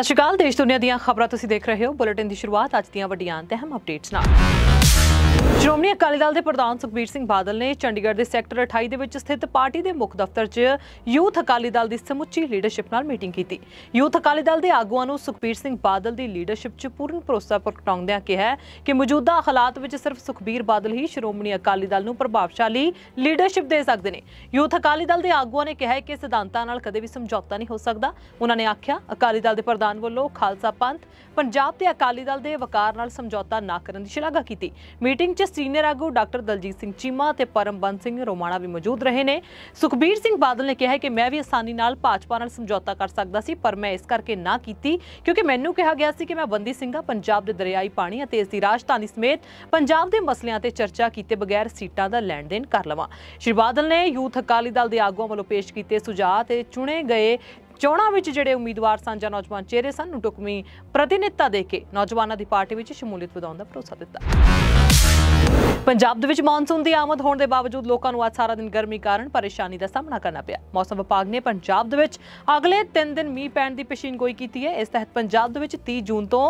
ਸਤਿ ਸ਼੍ਰੀ ਅਕਾਲ ਦੇਸ਼ ਦੁਨੀਆ ਦੀਆਂ ਖਬਰਾਂ ਤੁਸੀਂ ਦੇਖ ਰਹੇ ਹੋ ਬੁਲੇਟਿਨ ਦੀ ਸ਼ੁਰੂਆਤ ਅੱਜ ਦੀਆਂ ਵੱਡੀਆਂ ਅਹਿਮ ਅਪਡੇਟਸ ਨਾਲ ਸ਼੍ਰੋਮਣੀ ਅਕਾਲੀ ਦਲ ਦੇ ਪ੍ਰਧਾਨ ਸੁਖਬੀਰ ਸਿੰਘ ਬਾਦਲ ਨੇ ਚੰਡੀਗੜ੍ਹ ਦੇ ਸੈਕਟਰ 28 ਦੇ ਵਿੱਚ ਸਥਿਤ ਪਾਰਟੀ ਦੇ ਮੁੱਖ ਦਫ਼ਤਰ 'ਚ ਯੂਥ ਅਕਾਲੀ ਦਲ ਦੀ ਸਮੁੱਚੀ ਲੀਡਰਸ਼ਿਪ ਨਾਲ ਮੀਟਿੰਗ ਕੀਤੀ ਯੂਥ ਅਕਾਲੀ ਦਲ ਦੇ ਆਗੂਆਂ ਨੂੰ ਸੁਖਬੀਰ ਸਿੰਘ ਬਾਦਲ ਦੀ ਲੀਡਰਸ਼ਿਪ 'ਚ ਪੂਰਨ ਭਰੋਸਾ ਪ੍ਰਗਟਾਉਂਦਿਆਂ ਕਿਹਾ ਕਿ ਮੌਜੂਦਾ ਹਾਲਾਤ ਵਿੱਚ ਸਿਰਫ ਸੁਖਬੀਰ ਬਾਦਲ ਹੀ ਸ਼੍ਰੋਮਣੀ ਅਕਾਲੀ ਦਲ ਨੂੰ ਪ੍ਰਭਾਵਸ਼ਾਲੀ ਲੀਡਰਸ਼ਿਪ ਦੇ ਸਕਦੇ ਨੇ ਯੂਥ ਅਕਾਲੀ ਦਲ ਦੇ ਆਗੂਆਂ ਨੇ ਕਿਹਾ ਕਿ ਸਿਧਾਂਤਾਂ ਨਾਲ ਕਦੇ ਵੀ ਸਮਝੌਤਾ ਨਹੀਂ ਹੋ ਸਕਦਾ ਉਹਨਾਂ ਨੇ ਆਖਿਆ ਅਕਾਲੀ ਦਲ ਦੇ ਪ੍ਰਧਾਨ ਵੱਲੋਂ ਖਾਲਸਾ ਪੰਥ ਪੰਜਾਬ ਤੇ ਅਕਾਲੀ ਦਲ ਦੇ ਵਕਾਰ ਨਾਲ ਸਮਝੌਤਾ ਨਾ ਕਰਨ ਦੀ ਸ਼ਲਾਘਾ ਕੀਤੀ ਮੀਟਿੰਗ ਵਿੱਚ ਸੀਨੀਅਰ ਆਗੂ ਡਾਕਟਰ ਦਲਜੀਤ ਸਿੰਘ ਚੀਮਾ ਤੇ ਪਰਮਬੰਦ ਸਿੰਘ ਰੋਮਾਣਾ ਵੀ ਮੌਜੂਦ ਰਹੇ ਨੇ ਸੁਖਬੀਰ ਸਿੰਘ ਬਾਦਲ ਨੇ ਕਿਹਾ ਕਿ ਮੈਂ ਵੀ ਆਸਾਨੀ ਨਾਲ ਭਾਜਪਾ ਨਾਲ ਸਮਝੌਤਾ ਕਰ ਸਕਦਾ ਸੀ ਪਰ ਮੈਂ ਇਸ ਕਰਕੇ ਨਾ ਕੀਤੀ ਕਿਉਂਕਿ ਮੈਨੂੰ ਕਿਹਾ ਗਿਆ ਸੀ ਕਿ ਮੈਂ ਬੰਦੀ ਸਿੰਘਾ ਪੰਜਾਬ ਦੇ ਦਰਿਆਈ ਪਾਣੀ ਅਤੇ ਇਸ ਦੀ ਰਾਜਧਾਨੀ ਸਮੇਤ ਪੰਜਾਬ ਦੇ ਮਸਲਿਆਂ ਤੇ ਚਰਚਾ ਕੀਤੇ ਬਗੈਰ ਸੀਟਾਂ ਦਾ ਲੈਣ ਦੇਣ ਕਰ ਲਵਾਂ ਸ਼੍ਰੀ ਬਾਦਲ ਨੇ ਯੂਥ ਅਕਾਲੀ ਦਲ ਦੇ ਆਗੂਆਂ ਵੱਲੋਂ ਪੇਸ਼ ਕੀਤੇ ਸੁਝਾਅ ਤੇ ਚੁਣੇ ਗਏ ਚੋਣਾਂ ਵਿੱਚ ਜਿਹੜੇ ਉਮੀਦਵਾਰ ਸਨ ਜਾਂ ਨੌਜਵਾਨ ਚਿਹਰੇ ਸਨ ਨੂੰ ਟੁਕਮੀ ਪ੍ਰਤੀਨਿਧਤਾ ਦੇ ਕੇ ਨੌਜਵਾਨਾਂ ਦੀ ਪਾਰਟੀ ਵਿੱਚ ਸ਼ਮੂਲੀਅਤ ਵਧਾਉਣ ਦਾ ਭਰੋਸਾ ਦਿੱਤਾ ਪੰਜਾਬ ਦੇ ਵਿੱਚ ਮੌਨਸੂਨ ਦੀ ਆਮਦ ਹੋਣ ਦੇ ਬਾਵਜੂਦ ਲੋਕਾਂ ਨੂੰ ਅੱਜ ਸਾਰਾ ਦਿਨ ਗਰਮੀ ਕਾਰਨ ਪਰੇਸ਼ਾਨੀ ਦਾ ਸਾਹਮਣਾ ਕਰਨਾ ਪਿਆ ਮੌਸਮ ਵਿਭਾਗ ਨੇ ਪੰਜਾਬ ਦੇ ਵਿੱਚ ਅਗਲੇ 3 ਦਿਨ ਮੀਂਹ ਪੈਣ ਦੀ ਪੇਸ਼ੀਨਗੋਈ ਕੀਤੀ ਹੈ ਇਸ ਤਹਿਤ ਪੰਜਾਬ ਦੇ ਵਿੱਚ 30 ਜੂਨ ਤੋਂ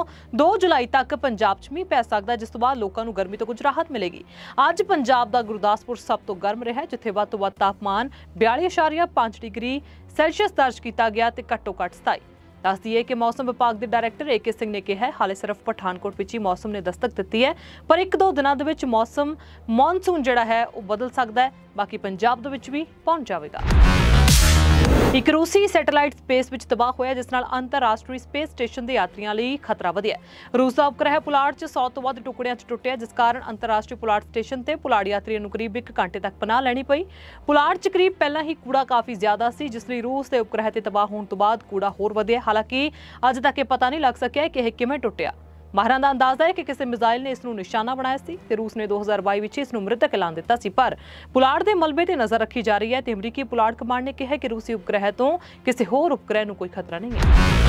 2 ਜੁਲਾਈ ਤੱਕ ਪੰਜਾਬ 'ਚ ਮੀਂਹ ਪੈ ਸਕਦਾ ਜਿਸ ਤੋਂ ਬਾਅਦ ਲੋਕਾਂ ਨੂੰ ਗਰਮੀ ਤੋਂ ਕੁਝ ਰਾਹਤ ਮਿਲੇਗੀ ਅੱਜ ਪੰਜਾਬ ਦਾ ਗੁਰਦਾਸਪੁਰ ਸਭ ਤੋਂ ਗਰਮ ਰਿਹਾ ਜਿੱਥੇ ਵੱਧ ਤੋਂ ਵੱਧ ਤਾਪਮਾਨ 42.5 ਡਿਗਰੀ ਸੈਲਸੀਅਸ ਦਰਜ ਕੀਤਾ ਗਿਆ ਤੇ ਘੱਟੋ-ਘੱਟ 27 ਦੱਸ ਦਈਏ ਕਿ ਮੌਸਮ ਵਿਭਾਗ ਦੇ ਡਾਇਰੈਕਟਰ ਏਕੇ ਸਿੰਘ ਨੇ ਕਿਹਾ ਹਾਲੇ ਸਿਰਫ ਪਠਾਨਕੋਟ ਵਿੱਚ ਹੀ ਮੌਸਮ ਨੇ ਦਸਤਕ ਦਿੱਤੀ ਹੈ ਪਰ ਇੱਕ ਦੋ ਦਿਨਾਂ ਦੇ ਵਿੱਚ ਮੌਸਮ ਮੌਨਸੂਨ ਜਿਹੜਾ ਹੈ ਉਹ ਬਦਲ ਸਕਦਾ ਹੈ ਬਾਕੀ ਪੰਜਾਬ ਦੇ ਵਿੱਚ ਵੀ ਪਹੁੰਚ ਜਾਵੇਗਾ ਇੱਕ ਰੂਸੀ ਸੈਟੇਲਾਈਟ ਸਪੇਸ ਵਿੱਚ ਤਬਾਹ ਹੋਇਆ ਜਿਸ ਨਾਲ ਅੰਤਰਰਾਸ਼ਟਰੀ ਸਪੇਸ ਸਟੇਸ਼ਨ ਦੇ ਯਾਤਰੀਆਂ ਲਈ ਖਤਰਾ ਵਧਿਆ ਰੂਸ ਦਾ ਉਪਗ੍ਰਹਿ ਪੁਲਾੜ 'ਚ 100 ਤੋਂ ਵੱਧ ਟੁਕੜਿਆਂ 'ਚ ਟੁੱਟਿਆ ਜਿਸ ਕਾਰਨ ਅੰਤਰਰਾਸ਼ਟਰੀ ਪੁਲਾੜ ਸਟੇਸ਼ਨ ਤੇ ਪੁਲਾੜ ਯਾਤਰੀਆਂ ਨੂੰ ਕਰੀਬ 1 ਘੰਟੇ ਤੱਕ ਪਨਾਹ ਲੈਣੀ ਪਈ ਪੁਲਾੜ 'ਚ ਕਰੀਬ ਪਹਿਲਾਂ ਹੀ ਕੂੜਾ ਕਾਫੀ ਜ਼ਿਆਦਾ ਸੀ ਜਿਸ ਲਈ ਰੂਸ ਦੇ ਉਪਗ੍ਰਹਿ ਤੇ ਤਬਾਹ ਹੋਣ ਤੋਂ ਬਾਅਦ ਕੂੜਾ ਹੋਰ ਵਧਿਆ ਹਾਲਾਂਕਿ ਅੱਜ ਤੱਕ ਇਹ ਪਤਾ ਨਹੀਂ ਲੱਗ ਸਕਿਆ ਕਿ ਇਹ ਕਿਵੇਂ ਟੁੱਟਿਆ ਮਾਹਰਾਂ ਦਾ ਅੰਦਾਜ਼ਾ ਹੈ ਕਿ ਕਿਸੇ ਮਿਜ਼ਾਈਲ ਨੇ ਇਸ ਨੂੰ ਨਿਸ਼ਾਨਾ ਬਣਾਇਆ ਸੀ ਤੇ ਰੂਸ ਨੇ 2022 ਵਿੱਚ ਇਸ ਨੂੰ ਮ੍ਰਿਤਕ ਐਲਾਨ ਦਿੱਤਾ ਸੀ ਪਰ ਪੁਲਾੜ ਦੇ ਮਲਬੇ ਤੇ ਨਜ਼ਰ ਰੱਖੀ ਜਾ ਰਹੀ ਹੈ ਤੇ ਅਮਰੀਕੀ ਪੁਲਾੜ ਕਮਾਂਡ ਨੇ ਕਿਹਾ ਕਿ ਰੂਸੀ ਉਪਗ੍ਰਹਿ ਤੋਂ ਕਿਸੇ ਹੋਰ ਉਪਗ੍ਰਹਿ ਨੂੰ ਕੋਈ ਖਤਰਾ ਨਹੀਂ ਹੈ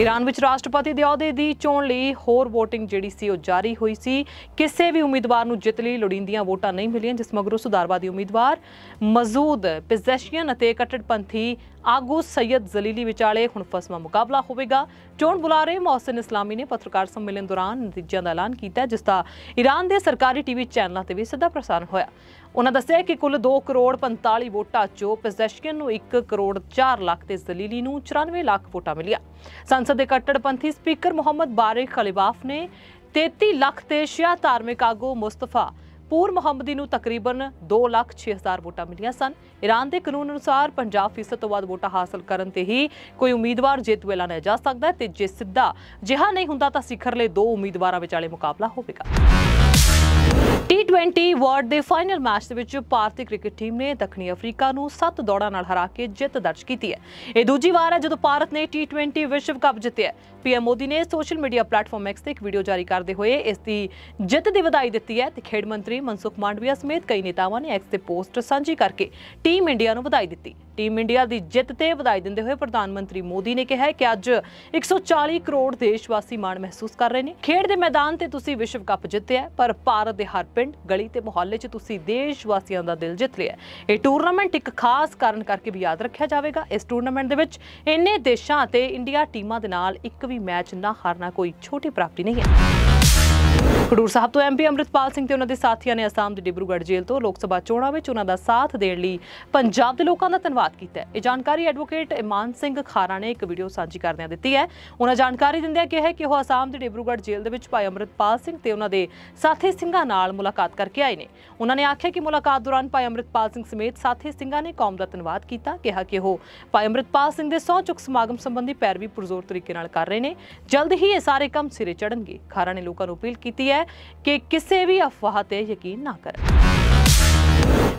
ਈਰਾਨ ਵਿੱਚ ਰਾਸ਼ਟਰਪਤੀ ਦੇ ਅਹੁਦੇ ਦੀ ਚੋਣ ਲਈ ਹੋਰ VOTING ਜਿਹੜੀ ਸੀ ਉਹ ਜਾਰੀ ਹੋਈ ਸੀ ਕਿਸੇ ਵੀ ਉਮੀਦਵਾਰ ਨੂੰ ਜਿੱਤ ਲਈ ਲੋੜੀਂਦੀਆਂ ਵੋਟਾਂ ਨਹੀਂ ਮਿਲੀਆਂ ਜਿਸ ਮਗਰੋਂ ਸੁਧਾਰਵਾਦੀ ਉਮੀਦਵਾਰ ਮਜ਼ੂਦ ਪਿਜ਼ੈਸ਼ੀਅਨ ਅਤੇ ਕਟੜਪੰਥੀ ਆਗੂ ਸੈਦ ਜ਼ਲੀਲੀ ਵਿਚਾਲੇ ਹੁਣ ਫਸਮਾ ਮੁਕਾਬਲਾ ਹੋਵੇਗਾ ਚੋਣ ਬੁਲਾਰੇ ਮੌਸਨ ਇਸਲਾਮੀ ਨੇ ਪੱਤਰਕਾਰ ਸੰਮੇਲਨ ਦੌਰਾਨ ਨਤੀਜਿਆਂ ਦਾ ਐਲਾਨ ਕੀਤਾ ਜਿਸ ਦਾ ਈਰਾਨ ਦੇ ਸਰਕਾਰੀ ਟੀਵੀ ਚੈਨਲਾਂ ਤੇ ਵੀ ਸਿੱਧਾ ਪ੍ਰਸਾਰਣ ਹੋਇਆ ਉਹਨਾਂ ਦੱਸਿਆ ਕਿ ਕੁੱਲ 2 ਕਰੋੜ 45 ਵੋਟਾਂ ਚੋਂ ਪੋਜੈਸ਼ਨ ਨੂੰ 1 ਕਰੋੜ 4 ਲੱਖ ਤੇ ਜ਼ਲੀਲੀ ਨੂੰ 94 ਲੱਖ ਵੋਟਾਂ ਮਿਲੀਆਂ ਸੰਸਦ ਦੇ ਕੱਟੜਪੰਥੀ ਸਪੀਕਰ ਮੁਹੰਮਦ ਬਾਰਿਕ ਖਲੀਬਾਫ ਨੇ 33 ਲੱਖ ਤੇ ਸ਼ਿਆ ਧਾਰਮਿਕ ਆਗੂ ਮੁਸਤਫਾ ਕਪੂਰ ਮੁਹੰਮਦੀ ਨੂੰ ਤਕਰੀਬਨ 2 ਲੱਖ 6000 ਵੋਟਾਂ ਮਿਲੀਆਂ ਸਨ ਈਰਾਨ ਦੇ ਕਾਨੂੰਨ ਅਨੁਸਾਰ 50% ਤੋਂ ਵੱਧ ਵੋਟਾਂ ਹਾਸਲ ਕਰਨ ਤੇ ਹੀ ਕੋਈ ਉਮੀਦਵਾਰ ਜੇਤੂ ਐਲਾਨਿਆ ਜਾ ਸਕਦਾ ਤੇ ਜੇ ਸਿੱਧਾ ਜਿਹਾ ਨਹੀਂ ਹੁੰਦਾ ਤਾਂ ਸਿਖਰਲੇ ਦੋ ਉਮੀਦਵਾਰਾਂ ਵਿਚਾਲੇ ਮੁਕਾਬਲਾ ਹੋਵੇਗਾ ਟੀ20 ਵਰਲਡ ਦੇ ਫਾਈਨਲ ਮੈਚ ਦੇ ਵਿੱਚ ਭਾਰਤੀ ਕ੍ਰਿਕਟ ਟੀਮ ਨੇ ਦੱਖਣੀ ਅਫਰੀਕਾ ਨੂੰ 7 ਦੌੜਾਂ ਨਾਲ ਹਰਾ ਕੇ ਜਿੱਤ ਦਰਜ ਕੀਤੀ ਹੈ ਇਹ ਦੂਜੀ ਵਾਰ ਹੈ ਜਦੋਂ ਭਾਰਤ ਨੇ ਟੀ20 ਵਿਸ਼ਵ ਕੱਪ ਜਿੱਤਿਆ ਪੀਐਮ ਮੋਦੀ ਨੇ ਸੋਸ਼ਲ ਮੀਡੀਆ ਪਲੇਟਫਾਰਮ ਐਕਸ ਤੇ ਇੱਕ ਵੀਡੀਓ ਜਾਰੀ ਕਰਦੇ ਹੋਏ ਇਸ ਦੀ ਜਿੱਤ ਦੀ ਵਧਾਈ ਦਿੱਤੀ ਹੈ ਤੇ ਖੇਡ ਮੰਤਰੀ ਮਨਸੁਖ ਮਾਂਡਵੀਆ ਸਮੇਤ ਕਈ ਨੇਤਾਵਾਂ ਨੇ ਐਕਸ ਤੇ ਪੋਸਟ ਸਾਂਝੀ ਕਰਕੇ ਟੀਮ ਇੰਡੀਆ ਨੂੰ ਵਧਾਈ ਦਿੱਤੀ ਟੀਮ ਇੰਡੀਆ ਦੀ ਜਿੱਤ ਤੇ ਵਧਾਈ ਦਿੰਦੇ ਹੋਏ ਪ੍ਰਧਾਨ ਮੰਤਰੀ ਮੋਦੀ ਨੇ ਕਿਹਾ ਕਿ ਅੱਜ 140 ਕਰੋੜ ਦੇਸ਼ਵਾਸੀ ਮਾਣ ਮਹਿਸੂਸ ਕਰ ਰਹੇ ਨੇ ਖੇਡ ਦੇ ਮੈਦਾਨ ਤੇ ਤੁਸੀਂ ਵਿਸ਼ਵ ਕੱਪ ਜਿੱਤਿਆ ਪਰ ਭਾਰਤ ਦੇ ਹਰ ਪਿੰਡ ਗਲੀ ਤੇ ਮੁਹੱਲੇ 'ਚ ਤੁਸੀਂ ਦੇਸ਼ ਵਾਸੀਆਂ ਦਾ ਦਿਲ ਜਿੱਤ ਲਿਆ ਇਹ ਟੂਰਨਾਮੈਂਟ ਇੱਕ ਖਾਸ ਕਾਰਨ ਕਰਕੇ ਵੀ ਯਾਦ ਰੱਖਿਆ ਜਾਵੇਗਾ ਇਸ ਟੂਰਨਾਮੈਂਟ ਦੇ ਵਿੱਚ ਇੰਨੇ ਦੇਸ਼ਾਂ ਤੇ ਇੰਡੀਆ ਟੀਮਾਂ ਦੇ ਨਾਲ ਇੱਕ ਵੀ ਮੈਚ ਨਾ ਹਾਰਨਾ ਕੋਈ ਛੋਟੀ ਪ੍ਰਾਪਤੀ ਨਹੀਂ ਹੈ ਖਡੂਰ ਸਾਹਿਬ ਤੋਂ ਐਮਪੀ ਅਮਰਿਤਪਾਲ ਸਿੰਘ ਤੇ ਉਹਨਾਂ ਦੇ ਸਾਥੀਆਂ ਨੇ ਅਸਾਮ ਦੇ ਡਿਬਰੂਗੜ੍ਹ ਜੇਲ੍ਹ ਤੋਂ ਲੋਕ ਸਭਾ ਚੋਣਾਂ ਵਿੱਚ ਉਹਨਾਂ ਦਾ ਸਾਥ ਦੇਣ ਲਈ ਪੰਜਾਬ ਦੇ ਲੋਕਾਂ ਦਾ ਧੰਨਵਾਦ ਕੀਤਾ ਹੈ ਇਹ ਜਾਣਕਾਰੀ ਐਡਵੋਕੇਟ ਇਮਾਨ ਸਿੰਘ ਖਾਰਾ ਨੇ ਇੱਕ ਵੀਡੀਓ ਸਾਂਝੀ ਕਰਦਿਆਂ ਦਿੱਤੀ ਹੈ ਉਹਨਾਂ ਜਾਣਕਾਰੀ ਦਿੰਦਿਆਂ ਕਿਹਾ ਕਿ ਉਹ ਅਸਾਮ ਦੇ ਡਿਬਰੂਗੜ੍ਹ ਜੇਲ੍ਹ ਦੇ ਵਿੱਚ ਭਾਈ ਅਮਰਿਤਪਾਲ ਸਿੰਘ ਤੇ ਉਹਨਾਂ ਦੇ ਸਾਥੀ ਸਿੰਘਾਂ ਨਾਲ ਮੁਲਾਕਾਤ ਕਰਕੇ ਆਏ ਨੇ ਉਹਨਾਂ ਨੇ ਆਖਿਆ ਕਿ ਮੁਲਾਕਾਤ ਦੌਰਾਨ ਭਾਈ ਅਮਰਿਤਪਾਲ ਸਿੰਘ ਸਮੇਤ ਸਾਥੀ ਸਿੰਘਾਂ ਨੇ ਕੌਮ ਦਾ ਧੰਨਵਾਦ ਕੀਤਾ ਕਿਹਾ ਕਿ ਉਹ ਭਾਈ ਅਮਰਿਤਪਾਲ ਸਿੰਘ ਦੇ ਸਹੁੰ ਚੁੱਕ ਸਮਾਗਮ ਸੰਬੰਧੀ ਪੈਰਵੀ ਪੁਰਜ਼ੋਰ ਤਰੀਕੇ ਨਾਲ ਕਰ ਰਹੇ ਨੇ ਜਲਦ ਹੀ ਇਹ ਸਾਰੇ ਕੰਮ ਸਿਰੇ ਚੜਨਗੇ ਖਾਰਾ ਨੇ ਲੋਕਾਂ ਨੂੰ ਅਪੀਲ ਕੀਤੀ ਹੈ ਹੈ ਕਿ ਕਿਸੇ ਵੀ ਅਫਵਾਹ ਤੇ ਯਕੀਨ ਨਾ ਕਰਨ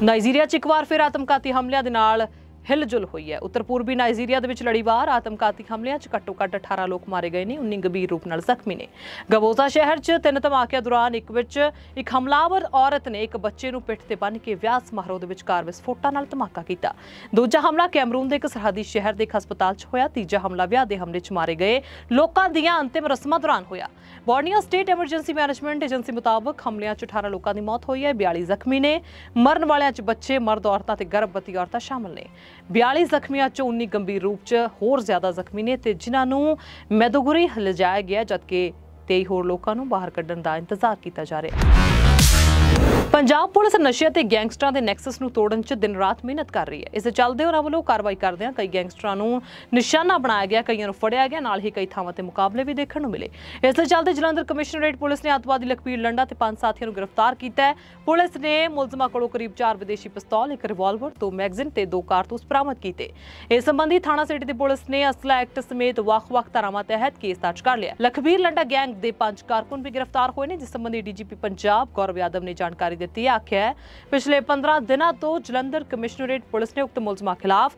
ਨਾਈਜੀਰੀਆ 'ਚ ਇੱਕ ਵਾਰ ਫਿਰ ਆਤਮਕਾਤੀ ਹਮਲਿਆਂ ਦੇ ਨਾਲ ਹਿਲਜੁਲ ਹੋਈ ਹੈ ਉੱਤਰ ਪੂਰਬੀ ਨਾਈਜੀਰੀਆ ਦੇ ਵਿੱਚ ਲੜੀਵਾਰ ਆਤਮਕਾਤੀ ਹਮਲਿਆਂ 'ਚ ਘੱਟੋ-ਘੱਟ 18 ਲੋਕ ਮਾਰੇ ਗਏ ਨੇ 19 ਗੰਭੀਰ ਰੂਪ ਨਾਲ ਜ਼ਖਮੀ ਨੇ ਗਬੋਜ਼ਾ ਸ਼ਹਿਰ 'ਚ ਤਿੰਨ ਧਮਾਕਿਆਂ ਦੌਰਾਨ ਇੱਕ ਵਿੱਚ ਇੱਕ ਹਮਲਾਵਰ ਔਰਤ ਨੇ ਇੱਕ ਬੱਚੇ ਨੂੰ ਪਿੱਠ ਤੇ ਬੰਨ੍ਹ ਕੇ ਵਿਆਹ ਸਮਾਰੋਹ ਦੇ ਵਿਚਕਾਰ ਵਿਸਫੋਟਾਂ ਨਾਲ ਧਮਾਕਾ ਕੀਤਾ ਦੂਜਾ ਹਮਲਾ ਕੈਮਰੂਨ ਦੇ ਇੱਕ ਸਰਹੱਦੀ ਸ਼ਹਿਰ ਦੇ ਇੱਕ ਹਸਪਤਾਲ 'ਚ ਹੋਇਆ ਤੀਜਾ ਹਮਲਾ ਵਿਆਹ ਦੇ ਹਮਲੇ 'ਚ ਮਾਰੇ ਗਏ ਲੋਕਾਂ ਦੀਆਂ ਅੰਤਿਮ ਰਸਮਾਂ ਦੌਰਾਨ ਹੋਇਆ Borneo state emergency management agency ਮੁਤਾਬਕ ਹਮਲਿਆਂ 'ਚ 18 ਲੋਕਾਂ ਦੀ ਮੌਤ ਹੋਈ ਹੈ 42 ਜ਼ਖਮੀ ਨੇ ਮਰਨ ਵਾਲਿਆਂ 'ਚ ਬੱਚੇ ਮਰਦ ਔਰਤਾਂ ਤੇ ਗਰਭਵਤੀ ਔਰਤਾਂ ਸ਼ਾਮਲ ਨੇ 42 ਜ਼ਖਮੀਆਂ ਚੋਂ 19 ਗੰਭੀਰ ਰੂਪ 'ਚ ਹੋਰ ਜ਼ਿਆਦਾ ਜ਼ਖਮੀ ਨੇ ਤੇ ਜਿਨ੍ਹਾਂ ਨੂੰ ਮੈਦੋਗੁਰੀ ਲਿਜਾਇਆ ਗਿਆ ਜਦਕਿ 23 ਹੋਰ ਲੋਕਾਂ ਨੂੰ ਬਾਹਰ ਕੱਢਣ ਦਾ ਇੰਤਜ਼ਾਰ ਕੀਤਾ ਜਾ ਰਿਹਾ ਹੈ ਪੰਜਾਬ ਪੁਲਿਸ ਨਸ਼ੇ ਅਤੇ ਗੈਂਗਸਟਰਾਂ ਦੇ ਨੈਕਸਸ ਨੂੰ ਤੋੜਨ 'ਚ ਦਿਨ ਰਾਤ ਮਿਹਨਤ ਕਰ ਰਹੀ ਹੈ ਇਸ ਦੇ ਚੱਲਦੇ ਉਹਨਾਂ ਵੱਲੋਂ ਕਾਰਵਾਈ ਕਰਦੇ ਆਂ ਕਈ ਗੈਂਗਸਟਰਾਂ ਨੂੰ ਨਿਸ਼ਾਨਾ ਬਣਾਇਆ ਗਿਆ ਕਈਆਂ ਨੂੰ ਫੜਿਆ ਗਿਆ ਨਾਲ ਹੀ ਕਈ ਥਾਵਾਂ ਤੇ ਮੁਕਾਬਲੇ ਵੀ ਦੇਖਣ ਨੂੰ ਮਿਲੇ ਇਸ ਦੇ ਚੱਲਦੇ ਜਲੰਧਰ ਕਮਿਸ਼ਨਰੇਟ ਪੁਲਿਸ ਨੇ ਆਤਵਾਦੀ ਲਖਬੀਰ ਲੰਡਾ ਤੇ ਪੰਜ ਸਾਥੀਆਂ ਨੂੰ ਗ੍ਰਿਫਤਾਰ ਕੀਤਾ ਪੁਲਿਸ ਨੇ ਮੁਲਜ਼ਮਾਂ ਕੋਲੋਂ ਕਰੀਬ 4 ਵਿਦੇਸ਼ੀ ਪਿਸਤੌਲ ਇੱਕ ਰਿਵਾਲਵਰ ਤੋਂ ਮੈਗਜ਼ੀਨ ਤੇ ਦੋ ਕਾਰਤੂਸ ਬਰਾਮਦ ਕੀਤੇ ਇਸ ਸੰਬੰਧੀ ਥਾਣਾ ਸਿਟੀ ਦੀ ਪੁਲਿਸ ਨੇ ਅਸਲਾ ਐਕਟ ਸਮੇਤ ਵੱਖ-ਵੱਖ ਧਾਰਾਵਾਂ ਤਹਿਤ ਕੇਸ ਦਰਜ ਕਰ ਲਿਆ ਲਖਬੀਰ ਲੰਡਾ ਗੈਂਗ ਦੇ ਪੰਜ ਕਾਰਕੁਨ ਵੀ ਗ੍ਰਿਫਤਾਰ ਹੋਏ ਨੇ ਜਿਸ ਸੰਬੰਧੀ ਡੀਜੀਪੀ ਪੰਜਾਬ ਗੌਰਵ ਯਾਦਵ ਨੇ ਜਾਣਕਾਰੀ ਦਿੱਤੀ ਆਖਿਆ ਪਿਛਲੇ 15 ਦਿਨਾਂ ਤੋਂ ਜਲੰਧਰ ਕਮਿਸ਼ਨਰੇਟ ਪੁਲਿਸ ਨੇ ਉਕਤ ਮੁਲਜ਼ਮਾਂ ਖਿਲਾਫ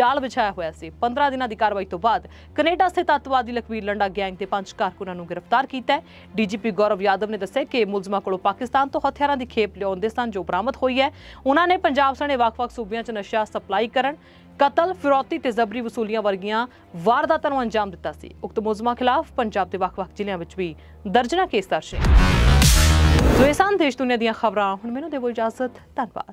ਜਾਲ ਵਿਛਾਇਆ ਹੋਇਆ ਸੀ 15 ਦਿਨਾਂ ਦੀ ਕਾਰਵਾਈ ਤੋਂ ਬਾਅਦ ਕੈਨੇਡਾ ਸਥਿਤ ਅਤਵਾਦੀ ਲਖਵੀਰ ਲੰਡਾ ਗੈਂਗ ਦੇ ਪੰਜ ਕਾਰਕੁਨਾਂ ਨੂੰ ਗ੍ਰਿਫਤਾਰ ਕੀਤਾ ਹੈ ਡੀਜੀਪੀ ਗੌਰਵ ਯਾਦਵ ਨੇ ਦੱਸਿਆ ਕਿ ਮੁਲਜ਼ਮਾਂ ਕੋਲੋਂ ਪਾਕਿਸਤਾਨ ਤੋਂ ਹਥਿਆਰਾਂ ਦੀ ਖੇਪ ਲਿਆਉਂਦੇ ਸਨ ਜੋ ਬਰਾਮਦ ਹੋਈ ਹੈ ਉਹਨਾਂ ਨੇ ਪੰਜਾਬ ਸਣੇ ਵੱਖ-ਵੱਖ ਸੂਬਿਆਂ 'ਚ ਨਸ਼ਾ ਸਪਲਾਈ ਕਰਨ ਕਤਲ ਫਿਰੌਤੀ ਤੇ ਜ਼ਬਰੀ ਵਸੂਲੀਆਂ ਵਰਗੀਆਂ ਵਾਰਦਾਤਾਂ ਨੂੰ ਅੰਜਾਮ ਦਿੱਤਾ ਸੀ ਉਕਤ ਮੁਲਜ਼ਮਾਂ ਖਿਲਾਫ ਪੰਜਾਬ ਦੇ ਵੱਖ-ਵੱਖ ਜ਼ਿਲ੍ਹਿਆਂ ਵਿੱਚ ਵੀ ਦਰਜਨਾ ਕੇਸ ਦਰਜ ਹੋਏ ਜ਼ੁਇਸਾਨ ਦੇਸ਼ਦੁਨੀਆ ਦੀਆਂ ਖਬਰਾਂ ਹੁਣ ਮੈਨੂੰ ਦੇਵੋ ਇਜਾਜ਼ਤ ਧੰਨਵਾਦ